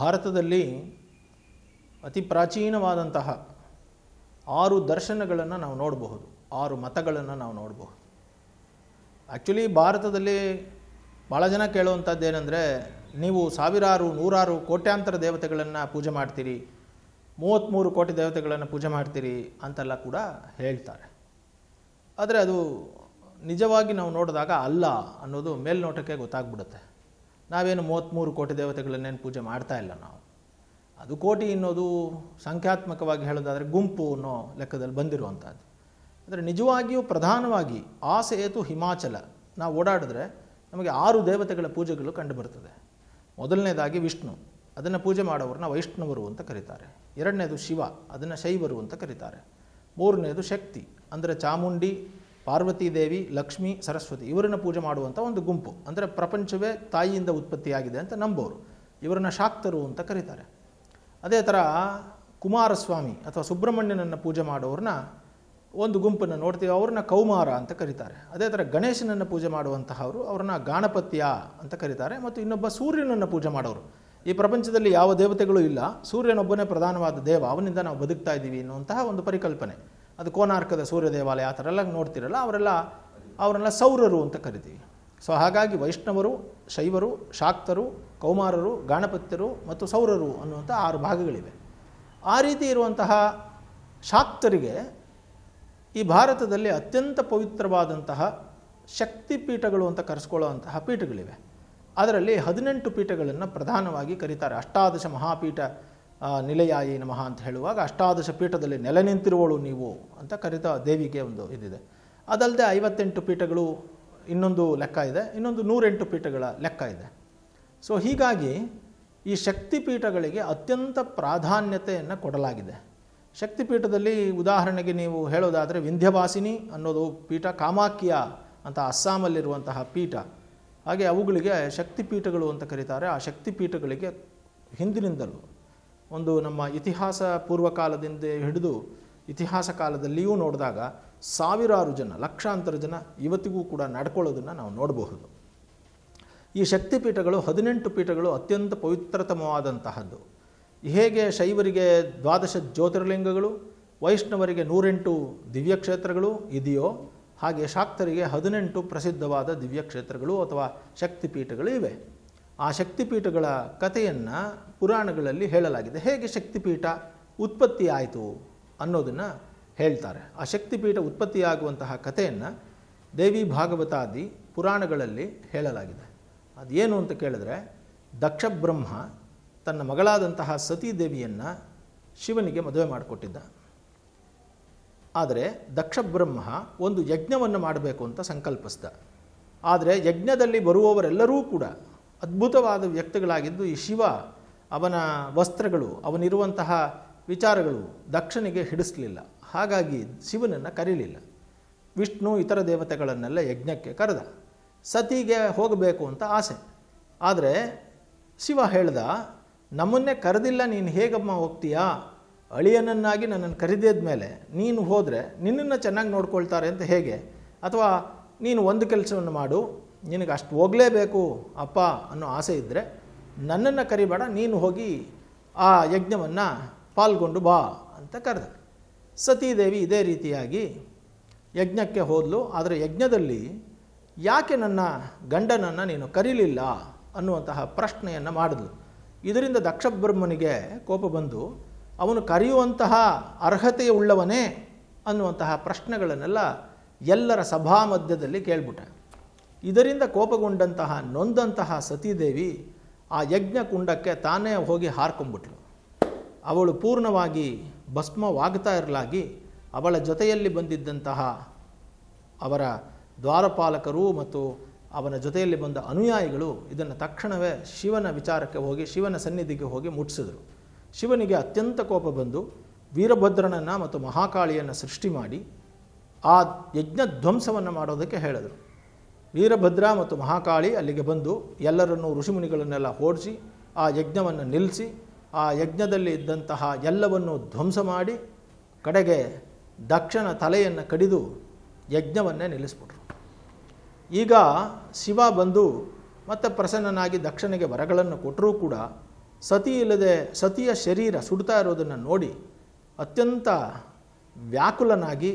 ಭಾರತದಲ್ಲಿ ಅತಿ ಪ್ರಾಚೀನವಾದಂತಹ ಆರು ದರ್ಶನಗಳನ್ನು ನಾವು ನೋಡಬಹುದು ಆರು ಮತಗಳನ್ನು ನಾವು ನೋಡಬಹುದು ಆ್ಯಕ್ಚುಲಿ ಭಾರತದಲ್ಲಿ ಭಾಳ ಜನ ಕೇಳುವಂಥದ್ದೇನೆಂದರೆ ನೀವು ಸಾವಿರಾರು ನೂರಾರು ಕೋಟ್ಯಾಂತರ ದೇವತೆಗಳನ್ನು ಪೂಜೆ ಮಾಡ್ತೀರಿ ಮೂವತ್ತ್ಮೂರು ಕೋಟಿ ದೇವತೆಗಳನ್ನು ಪೂಜೆ ಮಾಡ್ತೀರಿ ಅಂತೆಲ್ಲ ಕೂಡ ಹೇಳ್ತಾರೆ ಆದರೆ ಅದು ನಿಜವಾಗಿ ನಾವು ನೋಡಿದಾಗ ಅಲ್ಲ ಅನ್ನೋದು ಮೇಲ್ನೋಟಕ್ಕೆ ಗೊತ್ತಾಗ್ಬಿಡುತ್ತೆ ನಾವೇನು ಮೂವತ್ತ್ಮೂರು ಕೋಟಿ ದೇವತೆಗಳನ್ನೇನು ಪೂಜೆ ಮಾಡ್ತಾ ಇಲ್ಲ ನಾವು ಅದು ಕೋಟಿ ಅನ್ನೋದು ಸಂಖ್ಯಾತ್ಮಕವಾಗಿ ಹೇಳೋದಾದರೆ ಗುಂಪು ಅನ್ನೋ ಲೆಕ್ಕದಲ್ಲಿ ಬಂದಿರುವಂಥದ್ದು ಅಂದರೆ ನಿಜವಾಗಿಯೂ ಪ್ರಧಾನವಾಗಿ ಆ ಸೇತು ಹಿಮಾಚಲ ನಾವು ಓಡಾಡಿದ್ರೆ ನಮಗೆ ಆರು ದೇವತೆಗಳ ಪೂಜೆಗಳು ಕಂಡುಬರ್ತದೆ ಮೊದಲನೇದಾಗಿ ವಿಷ್ಣು ಅದನ್ನು ಪೂಜೆ ಮಾಡೋವ್ರನ್ನ ವೈಷ್ಣವರು ಅಂತ ಕರೀತಾರೆ ಎರಡನೇದು ಶಿವ ಅದನ್ನು ಶೈವರು ಅಂತ ಕರೀತಾರೆ ಮೂರನೇದು ಶಕ್ತಿ ಅಂದರೆ ಚಾಮುಂಡಿ ಪಾರ್ವತಿದೇವಿ ಲಕ್ಷ್ಮೀ ಸರಸ್ವತಿ ಇವರನ್ನ ಪೂಜೆ ಮಾಡುವಂಥ ಒಂದು ಗುಂಪು ಅಂದರೆ ಪ್ರಪಂಚವೇ ತಾಯಿಯಿಂದ ಉತ್ಪತ್ತಿಯಾಗಿದೆ ಅಂತ ನಂಬೋರು ಇವರನ್ನ ಶಾಕ್ತರು ಅಂತ ಕರೀತಾರೆ ಅದೇ ಥರ ಕುಮಾರಸ್ವಾಮಿ ಅಥವಾ ಸುಬ್ರಹ್ಮಣ್ಯನನ್ನು ಪೂಜೆ ಮಾಡೋರನ್ನ ಒಂದು ಗುಂಪನ್ನು ನೋಡ್ತೀವಿ ಅವ್ರನ್ನ ಕೌಮಾರ ಅಂತ ಕರೀತಾರೆ ಅದೇ ಥರ ಗಣೇಶನನ್ನು ಪೂಜೆ ಮಾಡುವಂತಹವರು ಅವ್ರನ್ನ ಗಾಣಪತ್ಯ ಅಂತ ಕರೀತಾರೆ ಮತ್ತು ಇನ್ನೊಬ್ಬ ಸೂರ್ಯನನ್ನು ಪೂಜೆ ಮಾಡೋರು ಈ ಪ್ರಪಂಚದಲ್ಲಿ ಯಾವ ದೇವತೆಗಳು ಇಲ್ಲ ಸೂರ್ಯನೊಬ್ಬನೇ ಪ್ರಧಾನವಾದ ದೇವ ಅವನಿಂದ ನಾವು ಬದುಕ್ತಾ ಇದ್ದೀವಿ ಅನ್ನುವಂತಹ ಒಂದು ಪರಿಕಲ್ಪನೆ ಅದು ಕೋನಾರ್ಕದ ಸೂರ್ಯ ದೇವಾಲಯ ಆ ಥರ ಎಲ್ಲ ನೋಡ್ತಿರಲ್ಲ ಅವರೆಲ್ಲ ಅವರೆಲ್ಲ ಸೌರರು ಅಂತ ಕರಿತೀವಿ ಸೊ ಹಾಗಾಗಿ ವೈಷ್ಣವರು ಶೈವರು ಶಾಕ್ತರು ಕೌಮಾರರು ಗಾಣಪತ್ಯರು ಮತ್ತು ಸೌರರು ಅನ್ನುವಂಥ ಆರು ಭಾಗಗಳಿವೆ ಆ ರೀತಿ ಇರುವಂತಹ ಶಾಕ್ತರಿಗೆ ಈ ಭಾರತದಲ್ಲಿ ಅತ್ಯಂತ ಪವಿತ್ರವಾದಂತಹ ಶಕ್ತಿ ಪೀಠಗಳು ಅಂತ ಕರೆಸ್ಕೊಳ್ಳುವಂತಹ ಪೀಠಗಳಿವೆ ಅದರಲ್ಲಿ ಹದಿನೆಂಟು ಪೀಠಗಳನ್ನು ಪ್ರಧಾನವಾಗಿ ಕರೀತಾರೆ ಅಷ್ಟಾದಶ ಮಹಾಪೀಠ ನಿಲಯಾಯಿ ನಮಃ ಅಂತ ಹೇಳುವಾಗ ಅಷ್ಟಾದಶ ಪೀಠದಲ್ಲಿ ನೆಲೆ ನಿಂತಿರುವಳು ನೀವು ಅಂತ ಕರಿತ ದೇವಿಗೆ ಒಂದು ಇದಿದೆ ಅದಲ್ಲದೆ ಐವತ್ತೆಂಟು ಪೀಠಗಳು ಇನ್ನೊಂದು ಲೆಕ್ಕ ಇದೆ ಇನ್ನೊಂದು ನೂರೆಂಟು ಪೀಠಗಳ ಲೆಕ್ಕ ಇದೆ ಸೊ ಹೀಗಾಗಿ ಈ ಶಕ್ತಿಪೀಠಗಳಿಗೆ ಅತ್ಯಂತ ಪ್ರಾಧಾನ್ಯತೆಯನ್ನು ಕೊಡಲಾಗಿದೆ ಶಕ್ತಿಪೀಠದಲ್ಲಿ ಉದಾಹರಣೆಗೆ ನೀವು ಹೇಳೋದಾದರೆ ವಿಂಧ್ಯವಾಸಿನಿ ಅನ್ನೋದು ಪೀಠ ಕಾಮಾಕ್ಯ ಅಂತ ಅಸ್ಸಾಮಲ್ಲಿರುವಂತಹ ಪೀಠ ಹಾಗೆ ಅವುಗಳಿಗೆ ಶಕ್ತಿಪೀಠಗಳು ಅಂತ ಕರೀತಾರೆ ಆ ಶಕ್ತಿಪೀಠಗಳಿಗೆ ಹಿಂದಿನಿಂದಲೂ ಒಂದು ನಮ್ಮ ಇತಿಹಾಸ ಪೂರ್ವಕಾಲದಿಂದ ಹಿಡಿದು ಇತಿಹಾಸ ಕಾಲದಲ್ಲಿಯೂ ನೋಡಿದಾಗ ಸಾವಿರಾರು ಜನ ಲಕ್ಷಾಂತರ ಜನ ಇವತ್ತಿಗೂ ಕೂಡ ನಡ್ಕೊಳ್ಳೋದನ್ನು ನಾವು ನೋಡಬಹುದು ಈ ಶಕ್ತಿಪೀಠಗಳು ಹದಿನೆಂಟು ಪೀಠಗಳು ಅತ್ಯಂತ ಪವಿತ್ರತಮವಾದಂತಹದ್ದು ಹೇಗೆ ಶೈವರಿಗೆ ದ್ವಾದಶ ಜ್ಯೋತಿರ್ಲಿಂಗಗಳು ವೈಷ್ಣವರಿಗೆ ನೂರೆಂಟು ದಿವ್ಯಕ್ಷೇತ್ರಗಳು ಇದೆಯೋ ಹಾಗೆ ಶಾಕ್ತರಿಗೆ ಹದಿನೆಂಟು ಪ್ರಸಿದ್ಧವಾದ ದಿವ್ಯಕ್ಷೇತ್ರಗಳು ಅಥವಾ ಶಕ್ತಿಪೀಠಗಳು ಇವೆ ಆ ಶಕ್ತಿಪೀಠಗಳ ಕಥೆಯನ್ನು ಪುರಾಣಗಳಲ್ಲಿ ಹೇಳಲಾಗಿದೆ ಹೇಗೆ ಶಕ್ತಿಪೀಠ ಉತ್ಪತ್ತಿ ಆಯಿತು ಅನ್ನೋದನ್ನು ಹೇಳ್ತಾರೆ ಆ ಶಕ್ತಿಪೀಠ ಉತ್ಪತ್ತಿಯಾಗುವಂತಹ ಕಥೆಯನ್ನು ದೇವಿ ಭಾಗವತಾದಿ ಪುರಾಣಗಳಲ್ಲಿ ಹೇಳಲಾಗಿದೆ ಅದೇನು ಅಂತ ಕೇಳಿದ್ರೆ ದಕ್ಷಬ್ರಹ್ಮ ತನ್ನ ಮಗಳಾದಂತಹ ಸತೀದೇವಿಯನ್ನು ಶಿವನಿಗೆ ಮದುವೆ ಮಾಡಿಕೊಟ್ಟಿದ್ದ ಆದರೆ ದಕ್ಷಬ್ರಹ್ಮ ಒಂದು ಯಜ್ಞವನ್ನು ಮಾಡಬೇಕು ಅಂತ ಸಂಕಲ್ಪಿಸ್ದ ಆದರೆ ಯಜ್ಞದಲ್ಲಿ ಬರುವವರೆಲ್ಲರೂ ಕೂಡ ಅದ್ಭುತವಾದ ವ್ಯಕ್ತಿಗಳಾಗಿದ್ದು ಈ ಶಿವ ಅವನ ವಸ್ತ್ರಗಳು ಅವನಿರುವಂತಹ ವಿಚಾರಗಳು ದಕ್ಷನಿಗೆ ಹಿಡಿಸಲಿಲ್ಲ ಹಾಗಾಗಿ ಶಿವನನ್ನು ಕರೀಲಿಲ್ಲ ವಿಷ್ಣು ಇತರ ದೇವತೆಗಳನ್ನೆಲ್ಲ ಯಜ್ಞಕ್ಕೆ ಕರೆದ ಸತಿಗೆ ಹೋಗಬೇಕು ಅಂತ ಆಸೆ ಆದರೆ ಶಿವ ಹೇಳ್ದ ನಮ್ಮನ್ನೇ ಕರೆದಿಲ್ಲ ನೀನು ಹೇಗಮ್ಮ ಹೋಗ್ತೀಯಾ ಅಳಿಯನನ್ನಾಗಿ ನನ್ನನ್ನು ಕರೆದಿದ್ದ ಮೇಲೆ ನೀನು ಹೋದರೆ ನಿನ್ನನ್ನು ಚೆನ್ನಾಗಿ ನೋಡ್ಕೊಳ್ತಾರೆ ಅಂತ ಹೇಗೆ ಅಥವಾ ನೀನು ಒಂದು ಕೆಲಸವನ್ನು ಮಾಡು ನಿನಗೆ ಅಷ್ಟು ಹೋಗಲೇಬೇಕು ಅಪ್ಪ ಅನ್ನೋ ಆಸೆ ಇದ್ದರೆ ನನ್ನನ್ನು ಕರಿಬೇಡ ನೀನು ಹೋಗಿ ಆ ಯಜ್ಞವನ್ನು ಪಾಲ್ಗೊಂಡು ಬಾ ಅಂತ ಕರೆದ ಸತೀದೇವಿ ಇದೇ ರೀತಿಯಾಗಿ ಯಜ್ಞಕ್ಕೆ ಹೋದಲು ಆದರೆ ಯಜ್ಞದಲ್ಲಿ ಯಾಕೆ ನನ್ನ ಗಂಡನನ್ನು ನೀನು ಕರೀಲಿಲ್ಲ ಅನ್ನುವಂತಹ ಪ್ರಶ್ನೆಯನ್ನು ಮಾಡಿದ್ಲು ಇದರಿಂದ ದಕ್ಷಬ್ರಹ್ಮನಿಗೆ ಕೋಪ ಬಂದು ಅವನು ಕರೆಯುವಂತಹ ಅರ್ಹತೆಯುಳ್ಳವನೇ ಅನ್ನುವಂತಹ ಪ್ರಶ್ನೆಗಳನ್ನೆಲ್ಲ ಎಲ್ಲರ ಸಭಾ ಮಧ್ಯದಲ್ಲಿ ಕೇಳ್ಬಿಟ್ಟೆ ಇದರಿಂದ ಕೋಪಗೊಂಡಂತಹ ನೊಂದಂತಹ ಸತೀದೇವಿ ಆ ಯಜ್ಞ ಕುಂಡಕ್ಕೆ ತಾನೇ ಹೋಗಿ ಹಾರ್ಕೊಂಬಿಟ್ಲು ಅವಳು ಪೂರ್ಣವಾಗಿ ಭಸ್ಮವಾಗ್ತಾ ಇರಲಾಗಿ ಅವಳ ಜೊತೆಯಲ್ಲಿ ಬಂದಿದ್ದಂತಹ ಅವರ ದ್ವಾರಪಾಲಕರು ಮತ್ತು ಅವನ ಜೊತೆಯಲ್ಲಿ ಬಂದ ಅನುಯಾಯಿಗಳು ಇದನ್ನು ತಕ್ಷಣವೇ ಶಿವನ ವಿಚಾರಕ್ಕೆ ಹೋಗಿ ಶಿವನ ಸನ್ನಿಧಿಗೆ ಹೋಗಿ ಮುಟ್ಟಿಸಿದರು ಶಿವನಿಗೆ ಅತ್ಯಂತ ಕೋಪ ಬಂದು ವೀರಭದ್ರನನ್ನು ಮತ್ತು ಮಹಾಕಾಳಿಯನ್ನು ಸೃಷ್ಟಿ ಮಾಡಿ ಆ ಯಜ್ಞ ಧ್ವಂಸವನ್ನು ಮಾಡೋದಕ್ಕೆ ಹೇಳಿದರು ವೀರಭದ್ರ ಮತ್ತು ಮಹಾಕಾಳಿ ಅಲ್ಲಿಗೆ ಬಂದು ಎಲ್ಲರನ್ನೂ ಋಷಿಮುನಿಗಳನ್ನೆಲ್ಲ ಓಡಿಸಿ ಆ ಯಜ್ಞವನ್ನು ನಿಲ್ಲಿಸಿ ಆ ಯಜ್ಞದಲ್ಲಿ ಇದ್ದಂತಹ ಎಲ್ಲವನ್ನು ಧ್ವಂಸ ಮಾಡಿ ಕಡೆಗೆ ದಕ್ಷನ ತಲೆಯನ್ನು ಕಡಿದು ಯಜ್ಞವನ್ನೇ ನಿಲ್ಲಿಸ್ಬಿಟ್ರು ಈಗ ಶಿವ ಬಂದು ಮತ್ತೆ ಪ್ರಸನ್ನನಾಗಿ ದಕ್ಷನಿಗೆ ವರಗಳನ್ನು ಕೊಟ್ಟರೂ ಕೂಡ ಸತಿ ಇಲ್ಲದೆ ಸತಿಯ ಶರೀರ ಸುಡ್ತಾ ಇರೋದನ್ನು ನೋಡಿ ಅತ್ಯಂತ ವ್ಯಾಕುಲನಾಗಿ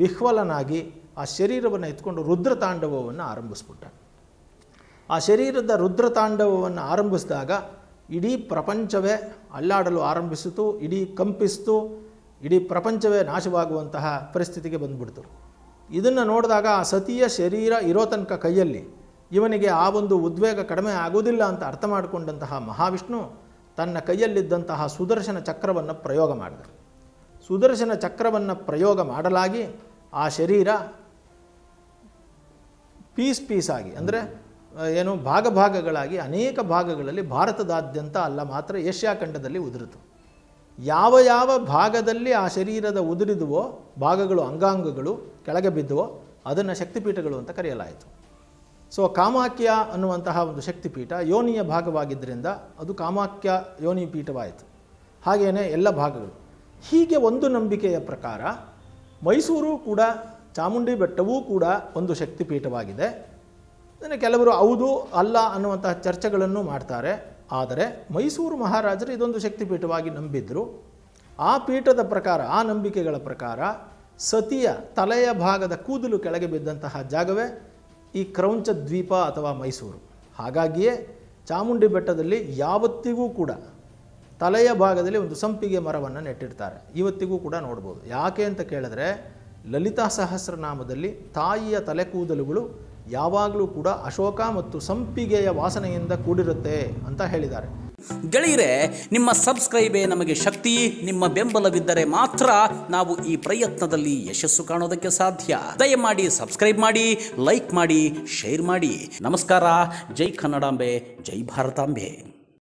ವಿಹ್ವಲನಾಗಿ ಆ ಶರೀರವನ್ನು ಎತ್ಕೊಂಡು ರುದ್ರ ತಾಂಡವವನ್ನು ಆರಂಭಿಸ್ಬಿಟ್ಟ ಆ ಶರೀರದ ರುದ್ರ ತಾಂಡವವನ್ನು ಆರಂಭಿಸಿದಾಗ ಇಡೀ ಪ್ರಪಂಚವೇ ಅಲ್ಲಾಡಲು ಆರಂಭಿಸಿತು ಇಡೀ ಕಂಪಿಸ್ತು ಇಡೀ ಪ್ರಪಂಚವೇ ನಾಶವಾಗುವಂತಹ ಪರಿಸ್ಥಿತಿಗೆ ಬಂದುಬಿಡ್ತು ಇದನ್ನು ನೋಡಿದಾಗ ಆ ಸತಿಯ ಶರೀರ ಇರೋ ತನಕ ಕೈಯಲ್ಲಿ ಇವನಿಗೆ ಆ ಒಂದು ಉದ್ವೇಗ ಕಡಿಮೆ ಆಗುವುದಿಲ್ಲ ಅಂತ ಅರ್ಥ ಮಾಡಿಕೊಂಡಂತಹ ಮಹಾವಿಷ್ಣು ತನ್ನ ಕೈಯಲ್ಲಿದ್ದಂತಹ ಸುದರ್ಶನ ಚಕ್ರವನ್ನು ಪ್ರಯೋಗ ಮಾಡಿದ ಸುದರ್ಶನ ಚಕ್ರವನ್ನು ಪ್ರಯೋಗ ಮಾಡಲಾಗಿ ಆ ಶರೀರ ಪೀಸ್ ಪೀಸ್ ಆಗಿ ಅಂದರೆ ಏನು ಭಾಗ ಭಾಗಗಳಾಗಿ ಅನೇಕ ಭಾಗಗಳಲ್ಲಿ ಭಾರತದಾದ್ಯಂತ ಅಲ್ಲ ಮಾತ್ರ ಏಷ್ಯಾ ಖಂಡದಲ್ಲಿ ಉದುರಿತು ಯಾವ ಯಾವ ಭಾಗದಲ್ಲಿ ಆ ಶರೀರದ ಉದುರಿದುವೋ ಭಾಗಗಳು ಅಂಗಾಂಗಗಳು ಕೆಳಗೆ ಬಿದ್ದುವೋ ಅದನ್ನು ಶಕ್ತಿಪೀಠಗಳು ಅಂತ ಕರೆಯಲಾಯಿತು ಸೊ ಕಾಮಾಖ್ಯ ಅನ್ನುವಂತಹ ಒಂದು ಶಕ್ತಿಪೀಠ ಯೋನಿಯ ಭಾಗವಾಗಿದ್ದರಿಂದ ಅದು ಕಾಮಾಖ್ಯ ಯೋನಿ ಪೀಠವಾಯಿತು ಹಾಗೆಯೇ ಎಲ್ಲ ಭಾಗಗಳು ಹೀಗೆ ಒಂದು ನಂಬಿಕೆಯ ಪ್ರಕಾರ ಮೈಸೂರು ಕೂಡ ಚಾಮುಂಡಿ ಬೆಟ್ಟವೂ ಕೂಡ ಒಂದು ಶಕ್ತಿಪೀಠವಾಗಿದೆ ಕೆಲವರು ಹೌದು ಅಲ್ಲ ಅನ್ನುವಂತಹ ಚರ್ಚೆಗಳನ್ನು ಮಾಡ್ತಾರೆ ಆದರೆ ಮೈಸೂರು ಮಹಾರಾಜರು ಇದೊಂದು ಶಕ್ತಿಪೀಠವಾಗಿ ನಂಬಿದ್ರು ಆ ಪೀಠದ ಪ್ರಕಾರ ಆ ನಂಬಿಕೆಗಳ ಪ್ರಕಾರ ಸತಿಯ ತಲೆಯ ಭಾಗದ ಕೂದಲು ಕೆಳಗೆ ಬಿದ್ದಂತಹ ಜಾಗವೇ ಈ ಕ್ರೌಂಚ ದ್ವೀಪ ಅಥವಾ ಮೈಸೂರು ಹಾಗಾಗಿಯೇ ಚಾಮುಂಡಿ ಬೆಟ್ಟದಲ್ಲಿ ಯಾವತ್ತಿಗೂ ಕೂಡ ತಲೆಯ ಭಾಗದಲ್ಲಿ ಒಂದು ಸಂಪಿಗೆ ಮರವನ್ನು ನೆಟ್ಟಿರ್ತಾರೆ ಇವತ್ತಿಗೂ ಕೂಡ ನೋಡ್ಬೋದು ಯಾಕೆ ಅಂತ ಕೇಳಿದ್ರೆ ಲಲಿತಾ ಸಹಸ್ರನಾಮದಲ್ಲಿ ತಾಯಿಯ ತಲೆ ಕೂದಲುಗಳು ಯಾವಾಗಲೂ ಕೂಡ ಅಶೋಕ ಮತ್ತು ಸಂಪಿಗೆಯ ವಾಸನೆಯಿಂದ ಕೂಡಿರುತ್ತೆ ಅಂತ ಹೇಳಿದ್ದಾರೆ ಗೆಳೆಯರೆ ನಿಮ್ಮ ಸಬ್ಸ್ಕ್ರೈಬೇ ನಮಗೆ ಶಕ್ತಿ ನಿಮ್ಮ ಬೆಂಬಲವಿದ್ದರೆ ಮಾತ್ರ ನಾವು ಈ ಪ್ರಯತ್ನದಲ್ಲಿ ಯಶಸ್ಸು ಕಾಣೋದಕ್ಕೆ ಸಾಧ್ಯ ದಯಮಾಡಿ ಸಬ್ಸ್ಕ್ರೈಬ್ ಮಾಡಿ ಲೈಕ್ ಮಾಡಿ ಶೇರ್ ಮಾಡಿ ನಮಸ್ಕಾರ ಜೈ ಕನ್ನಡಾಂಬೆ ಜೈ ಭಾರತಾಂಬೆ